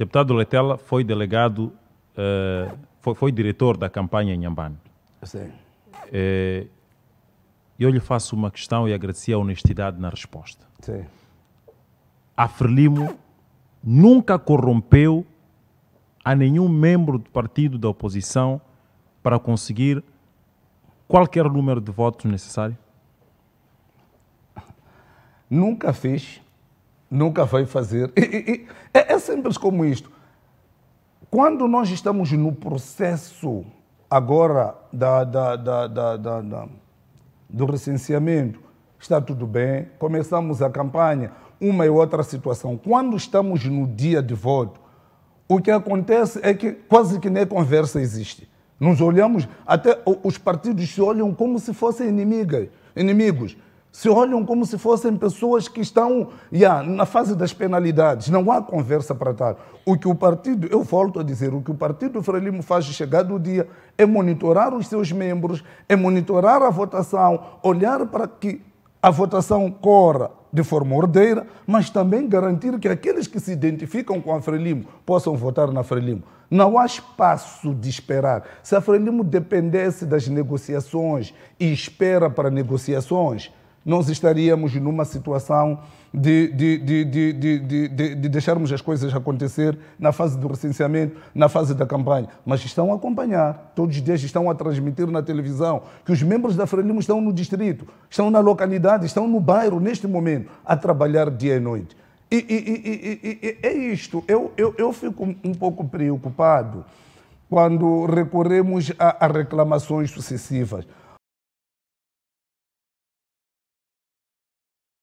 deputado Letela foi delegado, uh, foi, foi, diretor da campanha em Ambano. Sim. Eh, eu lhe faço uma questão e agradeci a honestidade na resposta. Sim. A Frelimo nunca corrompeu a nenhum membro do partido da oposição para conseguir qualquer número de votos necessário? Nunca fiz nunca vai fazer. E, e, e, é, é simples como isto. Quando nós estamos no processo agora da, da, da, da, da, da do recenseamento, está tudo bem, começamos a campanha, uma e outra situação. Quando estamos no dia de voto, o que acontece é que quase que nem conversa existe. Nos olhamos, até os partidos se olham como se fossem inimigas, inimigos se olham como se fossem pessoas que estão yeah, na fase das penalidades. Não há conversa para tal. O que o partido, eu volto a dizer, o que o partido Frelimo faz chegado o dia é monitorar os seus membros, é monitorar a votação, olhar para que a votação corra de forma ordeira, mas também garantir que aqueles que se identificam com a Frelimo possam votar na Frelimo. Não há espaço de esperar. Se a Frelimo dependesse das negociações e espera para negociações, nós estaríamos numa situação de, de, de, de, deixarmos as coisas acontecer na fase do recenseamento, na fase da campanha. Mas estão a acompanhar, todos os dias estão a transmitir na televisão que os membros da Frelimo estão no distrito, estão na localidade, estão no bairro neste momento, a trabalhar dia e noite. E, e, e, e é isto, eu, eu, eu fico um pouco preocupado quando recorremos a, a reclamações sucessivas.